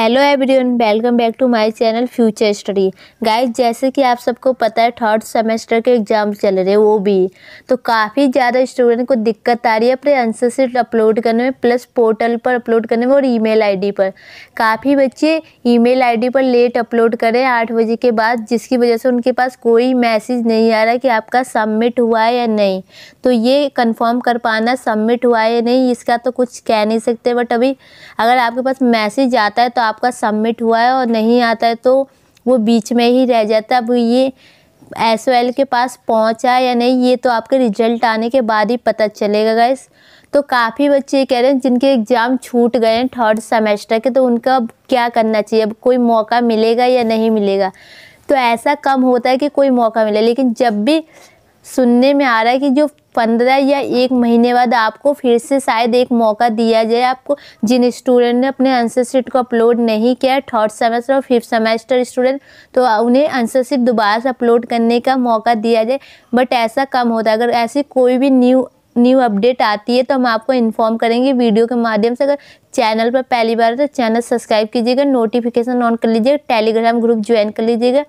hello everyone welcome back to my channel future study guys जैसे कि आप सबको पता है थर्ड सेमेस्टर के एग्ज़ाम चल रहे हैं वो भी तो काफ़ी ज़्यादा स्टूडेंट को दिक्कत आ रही है अपने आंसर सीट अपलोड करने में प्लस पोर्टल पर अपलोड करने में और ईमेल आईडी पर काफ़ी बच्चे ईमेल आईडी पर लेट अपलोड करें आठ बजे के बाद जिसकी वजह से उनके पास कोई मैसेज नहीं आ रहा कि आपका सबमिट हुआ है या नहीं तो ये कन्फर्म कर पाना सबमिट हुआ है या नहीं इसका तो कुछ कह नहीं सकते बट अभी अगर आपके पास मैसेज आता है तो आपका सबमिट हुआ है और नहीं आता है तो वो बीच में ही रह जाता है अब ये एस के पास पहुंचा या नहीं ये तो आपके रिजल्ट आने के बाद ही पता चलेगा गैस तो काफ़ी बच्चे ये कह रहे हैं जिनके एग्ज़ाम छूट गए हैं थर्ड सेमेस्टर के तो उनका अब क्या करना चाहिए अब कोई मौका मिलेगा या नहीं मिलेगा तो ऐसा कम होता है कि कोई मौका मिले लेकिन जब भी सुनने में आ रहा है कि जो पंद्रह या एक महीने बाद आपको फिर से शायद एक मौका दिया जाए आपको जिन स्टूडेंट ने अपने आंसर शीट को अपलोड नहीं किया थर्ड सेमेस्टर और फिफ्थ सेमेस्टर स्टूडेंट तो उन्हें आंसर शीट दोबारा से अपलोड करने का मौका दिया जाए बट ऐसा कम होता है अगर ऐसी कोई भी न्यू न्यू अपडेट आती है तो हम आपको इन्फॉर्म करेंगे वीडियो के माध्यम से अगर चैनल पर पहली बार तो चैनल सब्सक्राइब कीजिएगा नोटिफिकेशन ऑन कर लीजिएगा टेलीग्राम ग्रुप ज्वाइन कर लीजिएगा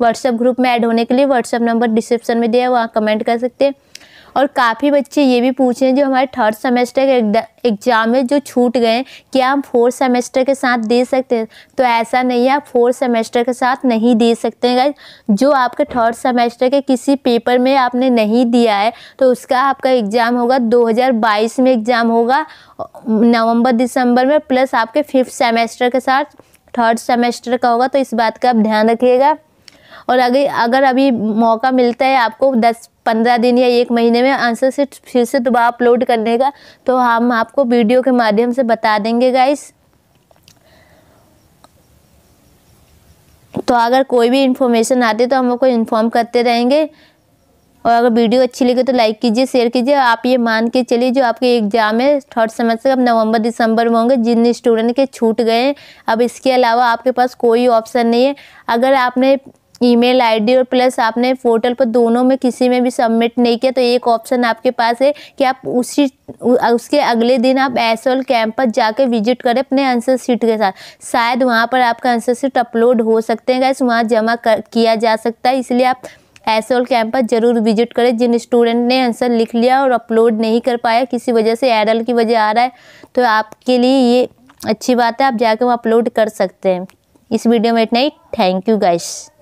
व्हाट्सएप ग्रुप में ऐड होने के लिए व्हाट्सएप नंबर डिस्क्रिप्शन में दिया है वहाँ कमेंट कर सकते हैं और काफ़ी बच्चे ये भी पूछ रहे हैं जो हमारे थर्ड सेमेस्टर के एग्ज़ाम में जो छूट गए क्या हम फोर्थ सेमेस्टर के साथ दे सकते हैं तो ऐसा नहीं है आप फोर्थ सेमेस्टर के साथ नहीं दे सकते हैं जो आपके थर्ड सेमेस्टर के किसी पेपर में आपने नहीं दिया है तो उसका आपका एग्ज़ाम होगा 2022 में एग्ज़ाम होगा नवंबर दिसंबर में प्लस आपके फिफ्थ सेमेस्टर के साथ थर्ड सेमेस्टर का होगा तो इस बात का आप ध्यान रखिएगा और अगर अगर अभी मौका मिलता है आपको दस पंद्रह दिन या एक महीने में आंसर सीट फिर से दोबारा अपलोड करने का तो हम आपको वीडियो के माध्यम से बता देंगे गाइस तो अगर कोई भी इन्फॉर्मेशन आती है तो हम आपको इन्फॉर्म करते रहेंगे और अगर वीडियो अच्छी लगे तो लाइक कीजिए शेयर कीजिए आप ये मान के चलिए जो आपके एग्जाम है थर्ड सेमेस्टर अब नवंबर दिसंबर में होंगे जिन स्टूडेंट के छूट गए अब इसके अलावा आपके पास कोई ऑप्शन नहीं है अगर आपने ईमेल आईडी और प्लस आपने पोर्टल पर दोनों में किसी में भी सबमिट नहीं किया तो एक ऑप्शन आपके पास है कि आप उसी उसके अगले दिन आप एस कैंपस पर जाकर विजिट करें अपने आंसर शीट के साथ शायद वहाँ पर आपका आंसर शीट अपलोड हो सकते हैं गैस वहाँ जमा कर, किया जा सकता है इसलिए आप एस एल कैंपस जरूर विजिट करें जिन स्टूडेंट ने आंसर लिख लिया और अपलोड नहीं कर पाया किसी वजह से एरल की वजह आ रहा है तो आपके लिए ये अच्छी बात है आप जाके वहाँ अपलोड कर सकते हैं इस वीडियो में इतना ही थैंक यू गाइस